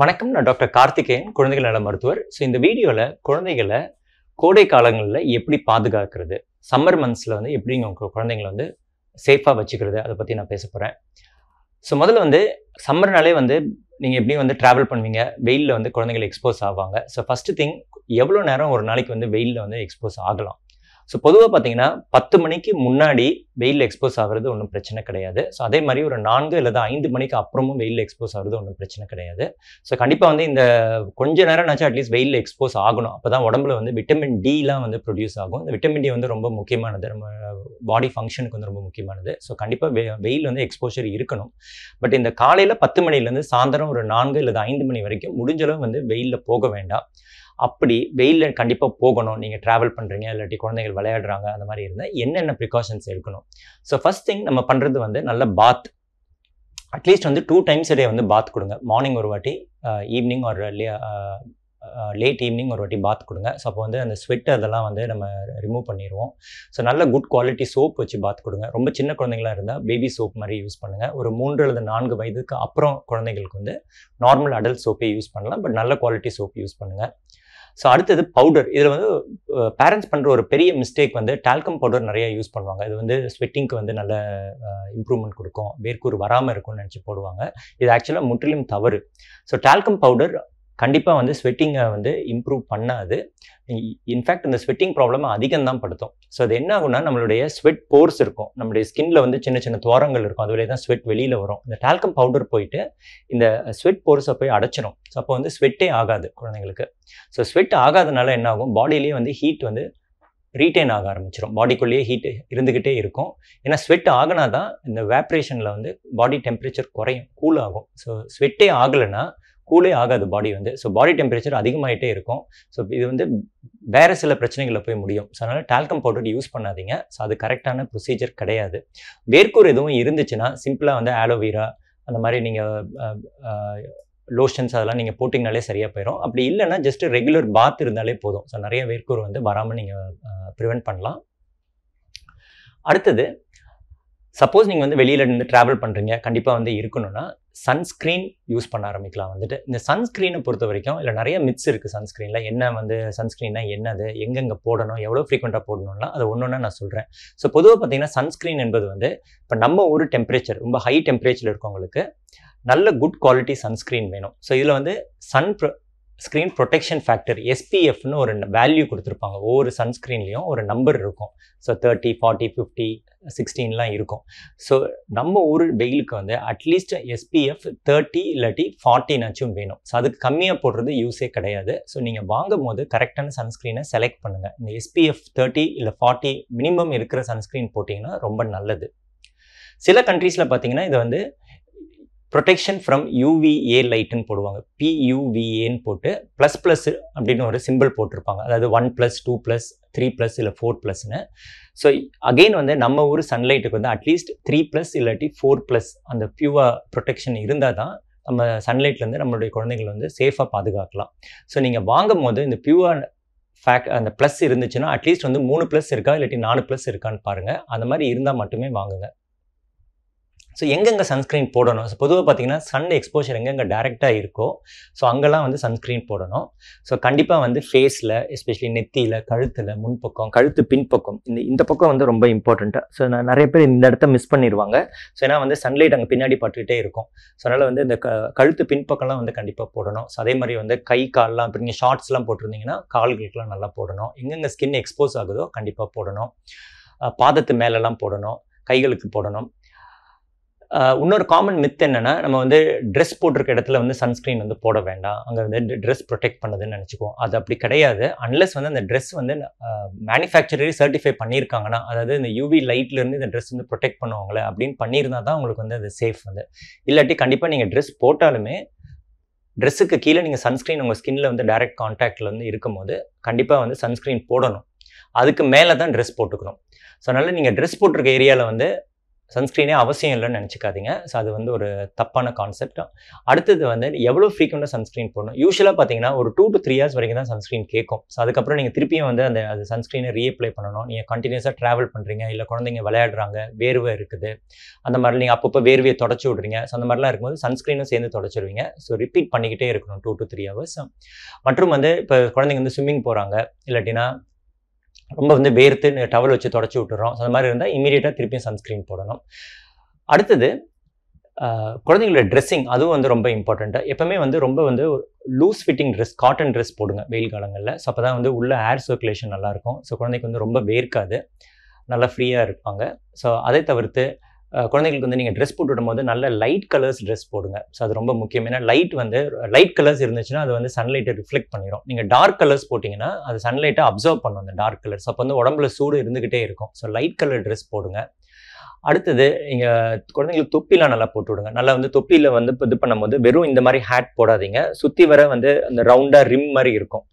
வணக்கம் நான் டாக்டர் கார்த்திகேயன் குழந்தைகள் நல மருத்துவர் ஸோ இந்த வீடியோவில் குழந்தைகளை கோடை காலங்களில் எப்படி பாதுகாக்கிறது சம்மர் மந்த்ஸில் வந்து எப்படி உங்கள் குழந்தைங்களை வந்து சேஃபாக வச்சுக்கிறது அதை பற்றி நான் பேச போகிறேன் ஸோ முதல்ல வந்து சம்மர்னாலே வந்து நீங்கள் எப்படியும் வந்து ட்ராவல் பண்ணுவீங்க வெயிலில் வந்து குழந்தைகள் எக்ஸ்போஸ் ஆவாங்க ஸோ ஃபஸ்ட்டு திங் எவ்வளோ நேரம் ஒரு நாளைக்கு வந்து வெயிலில் வந்து எக்ஸ்போஸ் ஆகலாம் ஸோ பொதுவாக பார்த்தீங்கன்னா பத்து மணிக்கு முன்னாடி வெயில் எக்ஸ்போஸ் ஆகிறது ஒன்றும் பிரச்சனை கிடையாது ஸோ அதே மாதிரி ஒரு நான்கு இல்லை ஐந்து மணிக்கு அப்புறமும் வெயில் எக்ஸ்போஸ் ஆகிறது ஒன்றும் பிரச்சனை கிடையாது ஸோ கண்டிப்பாக வந்து இந்த கொஞ்ச நேரம் நினச்சா அட்லீஸ்ட் வெயில் எக்ஸ்போஸ் ஆகணும் அப்போ தான் உடம்புல வந்து விட்டமின் டிலாம் வந்து ப்ரொடியூஸ் ஆகும் இந்த விட்டமின் டி வந்து ரொம்ப முக்கியமானது நம்ம பாடி ஃபங்க்ஷனுக்கு வந்து ரொம்ப முக்கியமானது ஸோ கண்டிப்பாக வெயில் வந்து எக்ஸ்போஷர் இருக்கணும் பட் இந்த காலையில் பத்து மணிலேருந்து சாயந்தரம் ஒரு நான்கு இல்லை ஐந்து மணி வரைக்கும் முடிஞ்சளவு வந்து வெயிலில் போக வேண்டாம் அப்படி வெயிலில் கண்டிப்பாக போகணும் நீங்கள் ட்ராவல் பண்ணுறீங்க இல்லாட்டி குழந்தைகள் விளையாடுறாங்க அந்த மாதிரி இருந்தால் என்னென்ன ப்ரிகாஷன்ஸ் எடுக்கணும் ஸோ ஃபஸ்ட் திங் நம்ம பண்ணுறது வந்து நல்ல பாத் அட்லீஸ்ட் வந்து டூ டைம்ஸ் இடையே வந்து பாத் கொடுங்க மார்னிங் ஒரு வாட்டி ஈவினிங் ஒரு லேட் ஈவினிங் ஒரு வாட்டி பாத் கொடுங்க ஸோ அப்போ வந்து அந்த ஸ்வெட் அதெல்லாம் வந்து நம்ம ரிமூவ் பண்ணிடுவோம் ஸோ நல்ல குட் குவாலிட்டி சோப் வச்சு பாத் கொடுங்க ரொம்ப சின்ன குழந்தைங்களாக இருந்தால் பேபி சோப் மாதிரி யூஸ் பண்ணுங்கள் ஒரு மூன்று அல்லது நான்கு வயதுக்கு அப்புறம் குழந்தைங்களுக்கு வந்து நார்மல் அடல்ட் சோப்பே யூஸ் பண்ணலாம் பட் நல்ல குவாலிட்டி சோப் யூஸ் பண்ணுங்கள் ஸோ அடுத்தது பவுடர் இதில் வந்து பேரண்ட்ஸ் பண்ணுற ஒரு பெரிய மிஸ்டேக் வந்து டால்கம் பவுடர் நிறைய யூஸ் பண்ணுவாங்க இது வந்து ஸ்வெட்டிங்க்கு வந்து நல்ல இம்ப்ரூவ்மெண்ட் கொடுக்கும் வேர்க்கூர் வராமல் இருக்கும்னு நினச்சி போடுவாங்க இது ஆக்சுவலாக முற்றிலும் தவறு ஸோ டால்கம் பவுடர் கண்டிப்பாக வந்து ஸ்வெட்டிங்கை வந்து இம்ப்ரூவ் பண்ணாது இன்ஃபேக்ட் இந்த ஸ்வெட்டிங் ப்ராப்ளம் அதிகம் தான் படுத்தும் ஸோ அது என்ன ஆகும்னா நம்மளுடைய ஸ்வெட் போர்ஸ் இருக்கும் நம்மளுடைய ஸ்கின்ல வந்து சின்ன சின்ன துவாரங்கள் இருக்கும் அது தான் ஸ்வெட் வெளியில் வரும் இந்த டால்கம் பவுடர் போயிட்டு இந்த ஸ்வெட் போர்ஸை போய் அடைச்சிரும் ஸோ அப்போ வந்து ஸ்வெட்டே ஆகாது குழந்தைங்களுக்கு ஸோ ஸ்வெட் ஆகாதனால என்ன ஆகும் பாடியிலேயே வந்து ஹீட் வந்து ரீட்டைன் ஆக ஆரம்பிச்சிடும் பாடிக்குள்ளேயே ஹீட் இருந்துக்கிட்டே இருக்கும் ஏன்னா ஸ்வெட் ஆகினா தான் இந்த வேப்ரேஷனில் வந்து பாடி டெம்பரேச்சர் குறையும் கூல் ஆகும் ஸோ ஸ்வெட்டே ஆகலைன்னா கூலே ஆகாது பாடி வந்து ஸோ பாடி டெம்பரேச்சர் அதிகமாகிட்டே இருக்கும் ஸோ இது வந்து வேறு சில பிரச்சனைகளில் போய் முடியும் ஸோ அதனால் டால்கம் பவுடர் யூஸ் பண்ணாதீங்க ஸோ அது கரெக்டான ப்ரொசீஜர் கிடையாது வேர்க்கூர் எதுவும் இருந்துச்சுன்னா சிம்பிளாக வந்து ஆலோவேரா அந்த மாதிரி நீங்கள் லோஷன்ஸ் அதெல்லாம் நீங்கள் போட்டிங்கனாலே சரியாக போயிடும் அப்படி இல்லைன்னா ஜஸ்ட் ரெகுலர் பாத் இருந்தாலே போதும் ஸோ நிறைய வேர்க்கூர் வந்து வராமல் நீங்கள் ப்ரிவெண்ட் பண்ணலாம் அடுத்தது சப்போஸ் நீங்கள் வந்து வெளியில் இருந்து ட்ராவல் பண்ணுறீங்க கண்டிப்பாக வந்து இருக்கணும்னா சன்ஸ்க்ரீன் யூஸ் பண்ண ஆரம்பிக்கலாம் வந்துட்டு இந்த சன்ஸ்க்ரீனை பொறுத்த வரைக்கும் இல்லை நிறைய மிக்ஸ் இருக்குது சன்ஸ்க்ரீனில் என்ன வந்து சன்ஸ்க்ரீனாக என்னது எங்கெங்கே போடணும் எவ்வளோ ஃப்ரீக்வெண்ட்டாக போடணும்லாம் அது ஒன்று ஒன்றா நான் சொல்கிறேன் ஸோ பொதுவாக பார்த்தீங்கன்னா சன்ஸ்க்ரீன் என்பது வந்து இப்போ நம்ம ஒரு டெம்பரேச்சர் ரொம்ப ஹை டெம்பரேச்சர் இருக்கவங்களுக்கு நல்ல குட் குவாலிட்டி சன்ஸ்க்ரீன் வேணும் ஸோ இதில் வந்து சன் ஸ்க்ரீன் ப்ரொடெக்ஷன் ஃபேக்டர் எஸ்பிஎஃப்னு ஒரு வேல்யூ கொடுத்துருப்பாங்க ஒவ்வொரு சன்ஸ்க்ரீன்லேயும் ஒரு நம்பர் இருக்கும் ஸோ தேர்ட்டி ஃபார்ட்டி ஃபிஃப்டி சிக்ஸ்டீன்லாம் இருக்கும் ஸோ நம்ம ஊர் வெயிலுக்கு வந்து அட்லீஸ்ட் எஸ்பிஎஃப் தேர்ட்டி இல்லாட்டி ஃபார்ட்டினாச்சும் வேணும் ஸோ அதுக்கு கம்மியாக போடுறது யூஸே கிடையாது ஸோ நீங்கள் வாங்கும் போது கரெக்டான சன்ஸ்க்ரீனை செலக்ட் பண்ணுங்கள் இந்த எஸ்பிஎஃப் தேர்ட்டி இல்லை ஃபார்ட்டி மினிமம் இருக்கிற சன்ஸ்க்ரீன் போட்டிங்கன்னா ரொம்ப நல்லது சில கண்ட்ரீஸில் பார்த்தீங்கன்னா இது வந்து ப்ரொடெக்ஷன் ஃப்ரம் யூவிஏ லைட்டுன்னு போடுவாங்க பியூவிஏன்னு போட்டு ப்ளஸ் ப்ளஸ் அப்படின்னு ஒரு சிம்பிள் போட்டிருப்பாங்க அதாவது one plus two plus three plus இல்லை ஃபோர் ப்ளஸ்னு ஸோ அகெயின் வந்து நம்ம ஊர் சன்லைட்டுக்கு வந்து அட்லீஸ்ட் த்ரீ ப்ளஸ் இல்லாட்டி ஃபோர் ப்ளஸ் அந்த பியூவாக ப்ரொடெக்ஷன் இருந்தால் தான் நம்ம சன்லைட்லேருந்து நம்மளுடைய குழந்தைங்களை வந்து சேஃபாக பாதுகாக்கலாம் ஸோ நீங்கள் வாங்கும் போது இந்த பியூவாக ஃபேக் அந்த ப்ளஸ் இருந்துச்சுன்னா அட்லீஸ்ட் வந்து மூணு ப்ளஸ் இருக்கா இல்லாட்டி நாலு ப்ளஸ் இருக்கான்னு பாருங்கள் அந்த மாதிரி இருந்தால் மட்டுமே வாங்குங்க ஸோ எங்கெங்கே சன்ஸ்க்ரீன் போடணும் ஸோ பொதுவாக பார்த்தீங்கன்னா சன் எக்ஸ்போஷர் எங்கெங்கே டேரெக்டாக இருக்கோ ஸோ அங்கெல்லாம் வந்து சன்ஸ்க்ரீன் போடணும் ஸோ கண்டிப்பாக வந்து ஃபேஸில் எஸ்பெஷலி நெத்தியில் கழுத்தில் முன்பக்கம் கழுத்து பின்பக்கம் இந்த இந்த பக்கம் வந்து ரொம்ப இம்பார்ட்டண்ட்டாக ஸோ நான் நிறைய பேர் இந்த இடத்த மிஸ் பண்ணிடுவாங்க ஸோ ஏன்னா வந்து சன்லைட் அங்கே பின்னாடி பட்டுக்கிட்டே இருக்கும் ஸோ அதனால் வந்து இந்த க கழுத்து பின்பக்கம்லாம் வந்து கண்டிப்பாக போடணும் ஸோ அதே மாதிரி வந்து கை கால்லாம் இப்போ நீங்கள் ஷார்ட்ஸ்லாம் போட்டிருந்தீங்கன்னா கால்களுக்கெல்லாம் நல்லா போடணும் எங்கெங்கே ஸ்கின் எக்ஸ்போஸ் ஆகுதோ கண்டிப்பாக போடணும் பாதத்து மேலெல்லாம் போடணும் கைகளுக்கு போடணும் இன்னொரு காமன் மித் என்னென்னா நம்ம வந்து ட்ரெஸ் போட்டிருக்க இடத்துல வந்து சன்ஸ்க்ரீன் வந்து போட வேண்டாம் அங்கே வந்து ட்ரெஸ் ப்ரொடெக்ட் பண்ணுதுன்னு நினச்சிக்குவோம் அது அப்படி கிடையாது அன்லெஸ் வந்து அந்த ட்ரெஸ் வந்து மேனுஃபேக்சரே சர்டிஃபை பண்ணியிருக்காங்கன்னா அதாவது இந்த யூவி லைட்லேருந்து இந்த ட்ரெஸ் வந்து ப்ரொடெக்ட் பண்ணுவாங்களே அப்படின்னு பண்ணியிருந்தா தான் உங்களுக்கு வந்து அது சேஃப் வந்து இல்லாட்டி கண்டிப்பாக நீங்கள் ட்ரெஸ் போட்டாலுமே ட்ரெஸ்ஸுக்கு கீழே நீங்கள் சன்ஸ்க்ரீன் உங்கள் ஸ்கின்னில் வந்து டைரக்ட் கான்டாக்டில் வந்து இருக்கும்போது கண்டிப்பாக வந்து சன்ஸ்க்ரீன் போடணும் அதுக்கு மேலே தான் ட்ரெஸ் போட்டுக்கணும் ஸோ அதனால் நீங்கள் ட்ரெஸ் போட்டிருக்க ஏரியாவில் வந்து சன்ஸ்க்ரீனே அவசியம் இல்லைன்னு நினச்சிக்காதீங்க ஸோ அது வந்து ஒரு தப்பான கான்செப்ட் அடுத்தது வந்து எவ்வளோ ஃப்ரீக்வெண்ட்டாக சன்ஸ்க்ரீன் போடணும் யூஸ்வலாக பார்த்தீங்கன்னா ஒரு டூ டு த்ரீ ஹவர்ஸ் வரைக்கும் தான் சன்ஸ்க்ரீன் கேட்கும் ஸோ அதுக்கப்புறம் நீங்கள் திருப்பியும் வந்து அந்த அது சன்ஸ்க்ரீனை ரீஅப்ளை பண்ணணும் நீங்கள் கண்டினியூஸாக ட்ராவல் பண்ணுறீங்க இல்லை குழந்தைங்க விளையாடுறாங்க வேர்வை இருக்குது அந்த மாதிரி நீங்கள் அப்பப்போ வேர்வையை தொடச்சி விட்றீங்க ஸோ அந்த மாதிரிலாம் இருக்கும்போது சன்ஸ்க்ரீனும் சேர்ந்து தொடச்சிடுவீங்க ஸோ ரிப்பீட் பண்ணிக்கிட்டே இருக்கணும் டூ டு த்ரீ ஹவர்ஸ் மற்றும் வந்து இப்போ குழந்தைங்க வந்து ஸ்விம்மிங் போகிறாங்க இல்லாட்டினா ரொம்ப வந்து வேர்த்து டவல் வச்சு தொடச்சி விட்டுறோம் அந்த மாதிரி இருந்தால் இமீடியட்டாக திருப்பியும் சன்ஸ்க்ரீன் போடணும் அடுத்தது குழந்தைங்களோட ட்ரெஸ்ஸிங் அதுவும் வந்து ரொம்ப இம்பார்ட்டண்ட்டாக எப்போவுமே வந்து ரொம்ப வந்து loose fitting dress cotton dress போடுங்க வெயில் காலங்களில் ஸோ அப்போ தான் வந்து உள்ளே ஏர் சர்க்குலேஷன் நல்லாயிருக்கும் ஸோ குழந்தைக்கு வந்து ரொம்ப வேர்க்காது நல்லா ஃப்ரீயாக இருப்பாங்க ஸோ அதை தவிர்த்து குழந்தைகளுக்கு வந்து நீங்கள் ட்ரெஸ் போட்டு விடும்போது நல்ல லைட் கலர்ஸ் ட்ரெஸ் போடுங்க ஸோ அது ரொம்ப முக்கியம் ஏன்னா லைட் வந்து லைட் கலர்ஸ் இருந்துச்சுன்னா அது வந்து சன்லைட்டை ரிஃப்ளெக்ட் பண்ணிடும் நீங்கள் டார்க் கலர்ஸ் போட்டிங்கன்னா அது சன்லைட்டை அப்சர்வ் பண்ணும் அந்த டார்க் கலர்ஸ் அப்போ வந்து உடம்புல சூடு இருந்துக்கிட்டே இருக்கும் ஸோ லைட் கலர் ட்ரெஸ் போடுங்க அடுத்தது நீங்கள் குழந்தைங்களுக்கு தொப்பிலாம் நல்லா போட்டு விடுங்க நல்லா வந்து தொப்பியில் வந்து இது பண்ணும்போது வெறும் இந்த மாதிரி ஹேட் போடாதீங்க சுற்றி வர வந்து அந்த ரவுண்டாக ரிம் மாதிரி இருக்கும்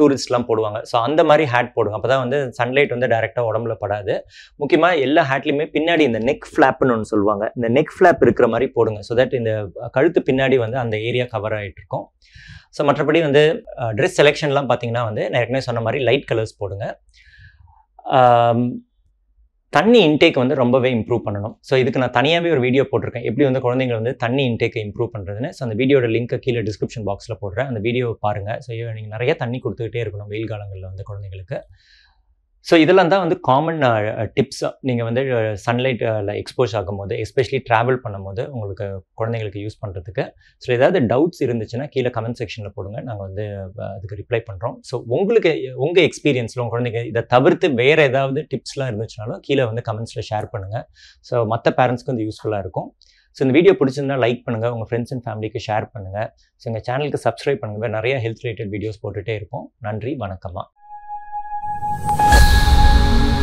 டூரிஸ்ட்லாம் போடுவாங்க ஸோ அந்த மாதிரி ஹேட் போடுவோம் அப்போ தான் வந்து சன்லைட் வந்து டேரெக்டாக உடம்புல படாது முக்கியமாக எல்லா ஹேட்லையுமே பின்னாடி இந்த நெக் ஃப்ளாப்னு ஒன்று சொல்லுவாங்க இந்த நெக் ஃப்ளாப் இருக்கிற மாதிரி போடுங்க ஸோ தட் இந்த கழுத்து பின்னாடி வந்து அந்த ஏரியா கவர் ஆகிட்டு இருக்கும் ஸோ மற்றபடி வந்து ட்ரெஸ் செலெக்ஷன்லாம் பார்த்தீங்கன்னா வந்து நான் ஏற்கனவே சொன்ன மாதிரி லைட் கலர்ஸ் போடுங்க தண்ணி இன்டேக் வந்து ரொம்பவே இம்ப்ரூவ் பண்ணணும் ஸோ இதுக்கு நான் தனியாகவே ஒரு வீடியோ போட்டிருக்கேன் எப்படி வந்து குழந்தைங்களை வந்து தண்ணி இன்டேக்கை இம்ப்ரூவ் பண்ணுறதுன்னு ஸோ அந்த வீடியோட லிங்க்கை கீழே டிஸ்கிரிப்ஷன் பாக்ஸில் போடுறேன் அந்த வீடியோ பாருங்கள் ஸோ நீங்கள் நிறைய தண்ணி கொடுத்துக்கிட்டே இருக்கணும் வெயில் காலங்களில் வந்து குழந்தைங்களுக்கு ஸோ இதெல்லாம் தான் வந்து காமன் டிப்ஸ் நீங்கள் வந்து சன்லைட்டில் எக்ஸ்போஸ் ஆகும் போது எஸ்பெஷலி ட்ராவல் பண்ணும்போது உங்களுக்கு குழந்தைங்களுக்கு யூஸ் பண்ணுறதுக்கு ஸோ ஏதாவது டவுட்ஸ் இருந்துச்சுன்னா கீழே கமெண்ட் செக்ஷனில் போடுங்க நாங்கள் வந்து uh, அதுக்கு ரிப்ளை பண்ணுறோம் ஸோ உங்களுக்கு உங்கள் எக்ஸ்பீரியன்ஸில் உங்கள் குழந்தைங்க இதை தவிர்த்து வேறு ஏதாவது டிப்ஸ்லாம் இருந்துச்சுனாலும் கீழே வந்து கமெண்ட்ஸில் ஷேர் பண்ணுங்கள் ஸோ மற்ற பேரண்ட்ஸ்க்கு வந்து யூஸ்ஃபுல்லாக இருக்கும் ஸோ இந்த வீடியோ பிடிச்சிருந்தா லைக் பண்ணுங்கள் உங்கள் ஃப்ரெண்ட்ஸ் அண்ட் ஃபேமிலிக்கு ஷேர் பண்ணுங்கள் ஸோ எங்கள் சேனலுக்கு சப்ஸ்கிரைப் பண்ணுங்கள் நிறைய ஹெல்த் ரிலேட்டட் வீடியோஸ் போட்டுகிட்டே இருப்போம் நன்றி வணக்கமாக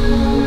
Thank you.